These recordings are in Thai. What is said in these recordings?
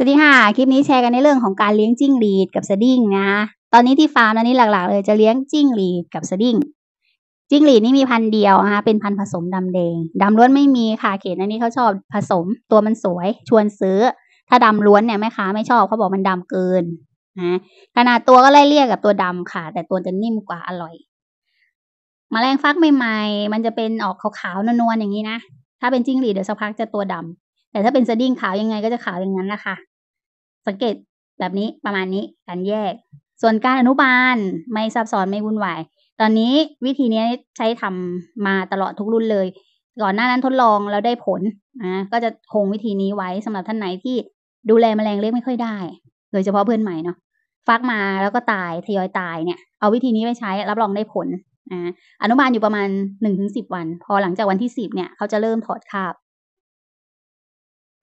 สวัสดีค่ะคลิปนี้แชร์กันในเรื่องของการเลี้ยงจิ้งหรีดกับสดิ้งนะ ตอนนี้ที่ฟาร์มตอนนี้หลัก ๆ เลยจะเลี้ยงจิ้งหรีดกับสดิ้งจิ้งหรีดนี่มีพันเดียวนะคะเป็นพันผสมดำแดง ดำล้วนไม่มีค่ะเขตอันนี้เขาชอบผสม ตัวมันสวย ชวนซื้อ ถ้าดำล้วนเนี่ยแม่ค้าไม่ชอบเขาบอกมันดำเกินนะขนาดตัวก็ไล่เรียกกับตัวดำค่ะ แต่ตัวจะนิ่มกว่าอร่อยมแมลงฟักใหม่ๆมันจะเป็นออกขาวๆนวลๆอย่างนี้นะถ้าเป็นจิ้งหรีดเดี๋ยวสักพักจะตัวดำแต่ถ้าเป็นสดิ้งขาวยังไงก็จะขาวอย่างนั้นแหละค่ะสังเกตแบบนี้ประมาณนี้การแยก ส่วนการอนุบาลไม่ซับซ้อน ไม่วุ่นวายตอนนี้วิธีนี้ใช้ทำมาตลอดทุกรุ่นเลย ก่อนหน้านั้นทดลองแล้วได้ผลนะก็จะคงวิธีนี้ไว้สำหรับท่านไหนที่ดูแลแมลงเล็กไม่ค่อยได้ โดยเฉพาะเพื่อนใหม่เนาะฟักมาแล้วก็ตายทยอยตายเนี่ยเอาวิธีนี้ไปใช้รับรองได้ผลนะอนุบาลอยู่ประมาณหนึ่งถึงสิบวัน พอหลังจากวันที่สิบเนี่ยเขาจะเริ่มถอดคาบ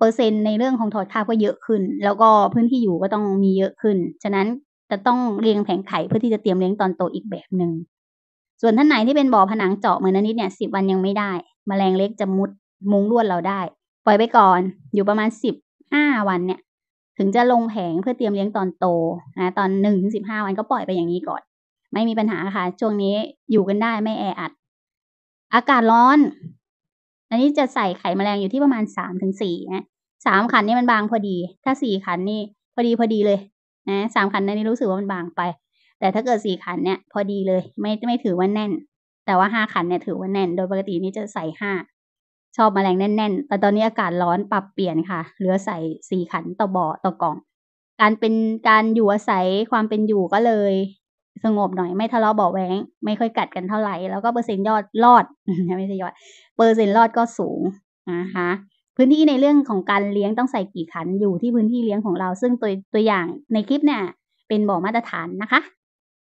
อร์เซ็นต์ในเรื่องของถอดคาบก็เยอะขึ้น แล้วก็พื้นที่อยู่ก็ต้องมีเยอะขึ้น ฉะนั้นจะต้องเรียงแผงไข่เพื่อที่จะเตรียมเลี้ยงตอนโตอีกแบบหนึ่ง ส่วนท่านไหนที่เป็นบ่อผนังเจาะเหมือนนิดเนี่ยสิบวันยังไม่ได้มแมลงเล็กจะมุดมุงลวดเราได้ ปล่อยไปก่อน อยู่ประมาณสิบห้าวันเนี่ย ถึงจะลงแผงเพื่อเตรียมเลี้ยงตอนโตนะ ตอนหนึ่งถึงสิบห้าวันก็ปล่อยไปอย่างนี้ก่อน ไม่มีปัญหาค่ะ ช่วงนี้อยู่กันได้ไม่แออัด อากาศร้อน อันนี้จะใส่ไข่แมลงอยู่ที่ประมาณสามถึงสี่นะสามขันนี่มันบางพอดี ถ้าสี่ขันนี่พอดีพอดีเลย นะสามขันนี้รู้สึกว่ามันบางไป แต่ถ้าเกิดสี่ขันเนี่ยพอดีเลย ไม่ไม่ถือว่าแน่น แต่ว่าห้าขันเนี่ยถือว่าแน่น โดยปกตินี่จะใส่ห้าชอบมแมลงแน่น ๆ แต่ตอนนี้อากาศร้อนปรับเปลี่ยนค่ะเหลือใส่สี่ขันต่อบ่อต่อกล่อง การเป็นการอยู่อาศัยความเป็นอยู่ก็เลยสงบหน่อยไม่ทะเลาะเบาแหวงไม่ค่อยกัดกันเท่าไหร่แล้วก็เปอร์เซ็นต์ยอดรอดไม่ใช่ยอดเปอร์เซ็นต์รอดก็สูงนะคะพื้นที่ในเรื่องของการเลี้ยงต้องใส่กี่ขันอยู่ที่พื้นที่เลี้ยงของเราซึ่งตัวตัวอย่างในคลิปเนี่ย เป็นบ่อมาตรฐานนะคะ